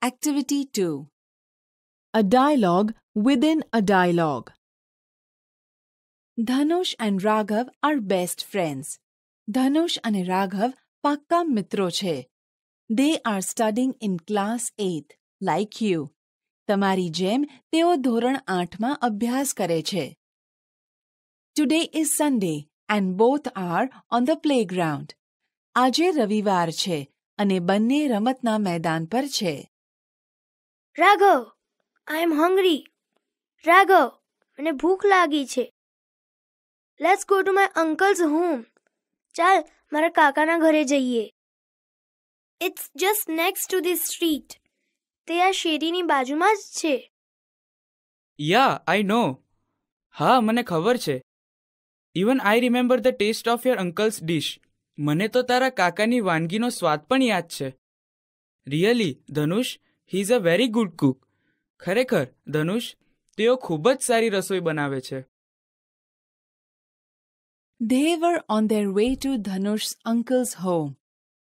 Activity 2 A dialogue within a dialogue. Dhanush and Raghav are best friends. Dhanush and Raghav pakka મિત્રો They are studying in class 8 like you. તમારી જેમ તેઓ ધોરણ 8 અભ્યાસ કરે છે. Today is Sunday and both are on the playground. આજે રવિવાર છે અને બંને રમતના મેદાન પર છે. રાઘવ આઈ એમ હંગરી રાઘવ મને ભૂખ લાગી છે let's go to my uncle's home ચાલ મારા કાકાના ઘરે જઈએ it's just next to the street તે આ શેરીની બાજુમાં જ છે યા આઈ નો હા મને ખબર છે even I remember the taste of your uncle's dish મને તો તારા કાકાની વાનગીનો સ્વાદ પણ યાદ છે really Dhanush he is a very good cook ખરેખર ધનુષ તેઓ ખૂબ જ સારી રસોઈ બનાવે છે They were on their way to Dhanush uncle's home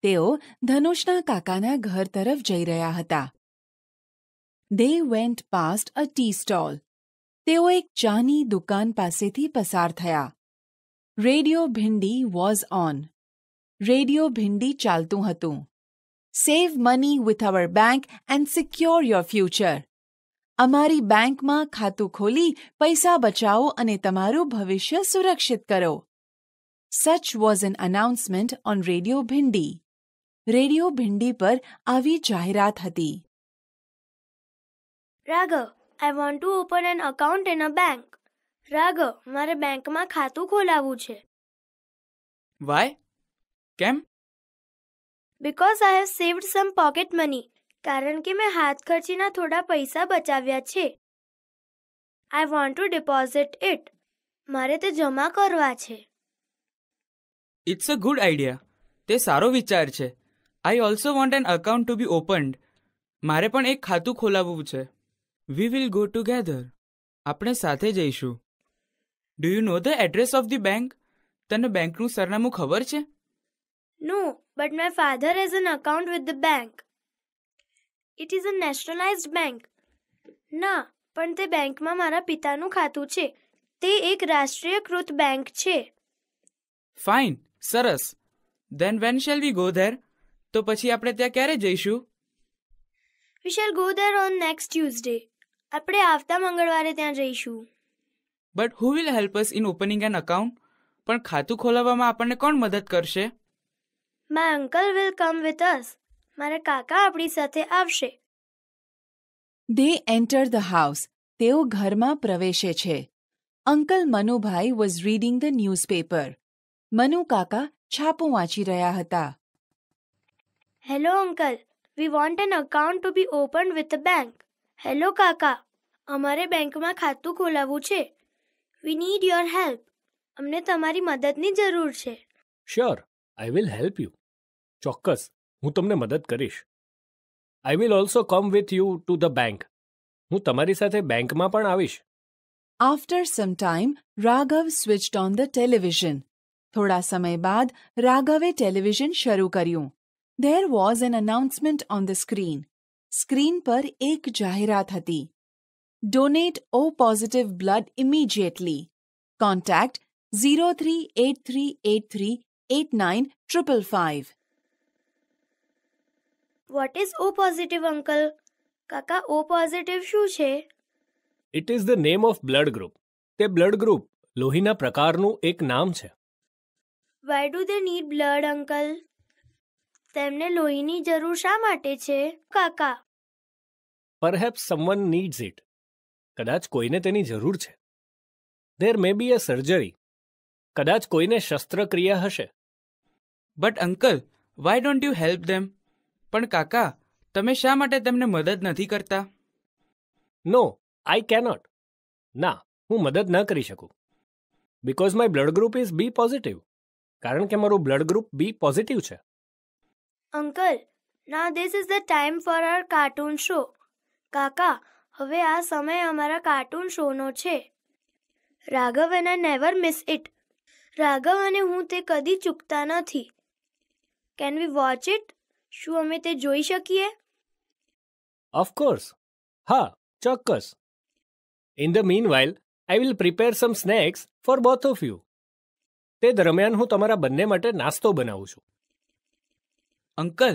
તેઓ ધનુષના કાકાના ઘર તરફ જઈ રહ્યા હતા. They went past a tea stall તેઓ એક ચાની દુકાન પાસેથી પસાર થયા. Radio Bhindi was on. Radio Bhindi ચાલતું હતું. Save money with our bank and secure your future અમારી બેંકમાં ખાતું ખોલી પૈસા બચાવો અને તમારું ભવિષ્ય સુરક્ષિત કરો such was an announcement on radio Bhindi radio Bhindi પર આવી જાહેરાત હતી Raghav I want to open an account in a bank Raghav મારે બેંકમાં ખાતું ખોલાવવું છે વાય કેમ because I have saved some pocket money કારણ કે મેં હાથ ખર્ચીના થોડા પૈસા બચાવ્યા છે I want to deposit it મારે તે જમા કરવા છે ઇટ્સ અ ગુડ આઈડિયા તે સારો વિચાર છે I also want an account to be opened મારે પણ એક ખાતું ખોલાવવું છે વી વિલ ગો ટુગેધર આપણે સાથે જઈશું do you know the address of the bank તને બેંકનું સરનામું ખબર છે No, but my father has an account with the bank. It is a nationalized bank. ના પણ તે બેંકમાં મારા પિતાનું ખાતું છે તે એક રાષ્ટ્રીયકૃત બેંક છે ફાઇન સરસ then when shall we go there તો પછી આપણે ત્યાં ક્યારે જઈશું we shall go there on next Tuesday આપણે આવતા મંગળવારે ત્યાં જઈશું but who will help us in opening an account પણ ખાતું ખોલાવવામાં આપણને કોણ મદદ કરશે My uncle will come with us મારા કાકા આપણી સાથે આવશે. They એન્ટર ધ હાઉસ તેઓ ઘરમાં પ્રવેશે છે. Uncle Manubhai was reading the newspaper Manu કાકા છાપું વાંચી રહ્યા હતા hello uncle we want an account to be open with a bank hello કાકા અમારે બેંકમાં ખાતું ખોલાવવું છે વી નીડ યોર હેલ્પ અમને તમારી મદદની જરૂર છે sure I will help you ચોક્કસ હું તમને મદદ કરીશ I will also come with you to the bank હું તમારી સાથે બેંકમાં પણ આવીશ after some time Raghav switched on the television થોડા સમય બાદ રાઘવે ટેલિવિઝન શરૂ કર્યું there was an announcement on the screen screen પર એક જાહેરાત હતી donate O positive blood immediately contact zero three eight three eight three 89555. What is O positive, uncle? કાકા O positive શું છે? It is the name of blood group. તે blood group લોહીના પ્રકારનું એક નામ છે. Why do they need blood, uncle? તેમને લોહીની જરૂર શા માટે છે, કાકા? Perhaps someone needs it. કદાચ કોઈને તેની જરૂર છે. There may be a surgery કદાચ કોઈને શસ્ત્રક્રિયા હશે but uncle why don't you help them પણ કાકા તમે શા માટે તેમને મદદ નથી કરતા નો આઈ કેનોટ ના હું મદદ ન કરી શકું because my blood group is B positive કારણ કે મારું બ્લડ ગ્રુપ બી પોઝિટિવ છે અંકલ ના this is the time for our cartoon show કાકા હવે આ સમય અમારા કાર્ટૂન શોનો છે Raghav and I never miss it Raghav અને હું તે કદી ચૂકતા નથી કેન વી વોચ ઇટ શું અમે તે જોઈ શકીએ ઓફકોર્સ હા ચોક્કસ in the meanwhile I will prepare some snacks for both of you તે દરમિયાન હું તમારા બંને માટે નાસ્તો બનાવું છું અંકલ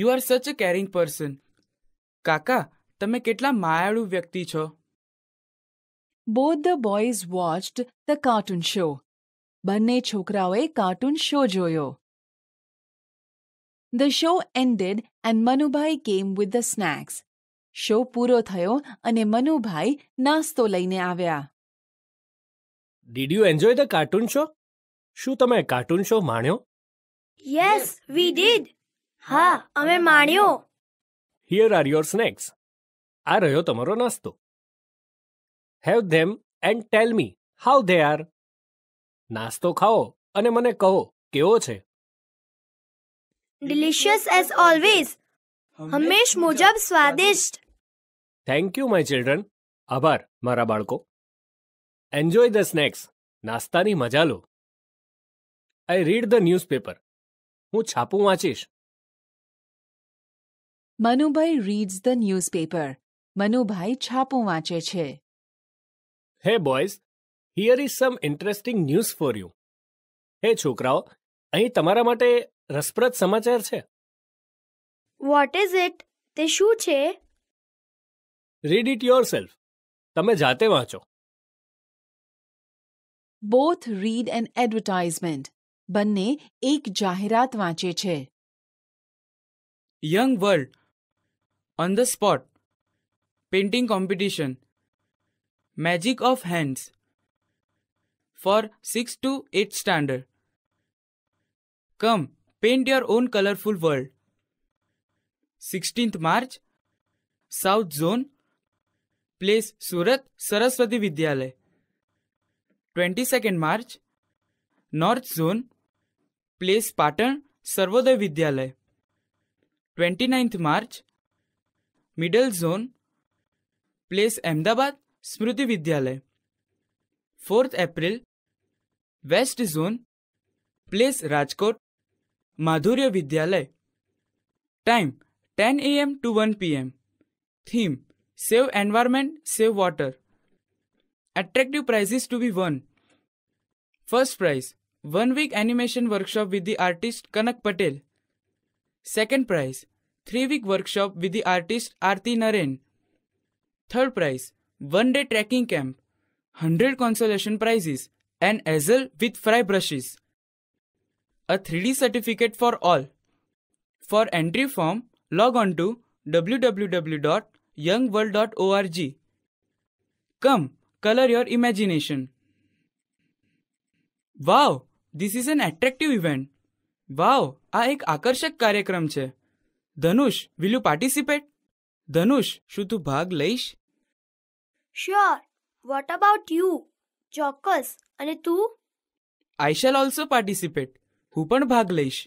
યુ આર સચ અ કેરિંગ પર્સન કાકા તમે કેટલા માયાળુ વ્યક્તિ છો Both the boys watched the cartoon show બંને છોકરાઓએ કાર્ટૂન શો જોયો the show ended and Manubhai came with the snacks show પૂરો થયો અને મનુભાઈ નાસ્તો લઈને આવ્યા did you enjoy the cartoon show શું તમે કાર્ટૂન શો માણ્યો યસ વી ડીડ હા અમે માણ્યો હિયર આર યોર સ્નેક્સ આ રહ્યો તમારો નાસ્તો have them and tell me how they are નાસ્તો ખાઓ અને મને કહો કેવો છે ડિલિશિયસ એઝ ઓલવેઝ હંમેશ મુજબ સ્વાદિષ્ટ થેન્ક યુ માય ચિલ્ડ્રન આભાર મારા બાળકો એન્જોય ધ સ્નેક્સ નાસ્તાની મજા લો આઈ રીડ ધ ન્યૂઝપેપર હું છાપું વાંચીશ Manubhai reads the newspaper Manubhai છાપું વાંચે છે hey boys here is some interesting news for you હે છોકરાઓ અહીં તમારા માટે રસપ્રદ સમાચાર છે વોટ ઇઝ ઇટ તે શું છે રીડ ઇટ યોર સેલ્ફ તમે જાતે વાંચો બોથ રીડ એન્ડ એડવર્ટાઇઝમેન્ટ બંને એક જાહેરાત વાંચે છે young world on the spot painting competition magic of hands for 6 to 8 standard. Come, paint your own colorful world. 16th March, South Zone, Place Surat Saraswati Vidyalay. 22nd March, North Zone, Place Patan Sarvodaya Vidyalay. 29th March, Middle Zone, Place Ahmedabad Smriti Vidyalay. Fourth April west zone place Rajkot Madhurya Vidyalaya time 10 a.m. to 1 p.m. Theme Save Environment, Save Water. Attractive prizes to be won. First prize One week animation workshop with the artist Kanak Patel. Second prize Three week workshop with the artist Arti Naren. Third prize One day trekking camp. 100 consolation prizes, and easel with fry brushes. A 3D certificate for all. For entry form, log on to www.youngworld.org. Come, color your imagination. Wow this is an attractive event wow આ એક આકર્ષક કાર્યક્રમ છે Dhanush will you participate Dhanush શું તું ભાગ લઈશ sure what about you ચોક્કસ અને તું આઈ શેલ ઓલ્સો પાર્ટિસિપેટ હું પણ ભાગ લઈશ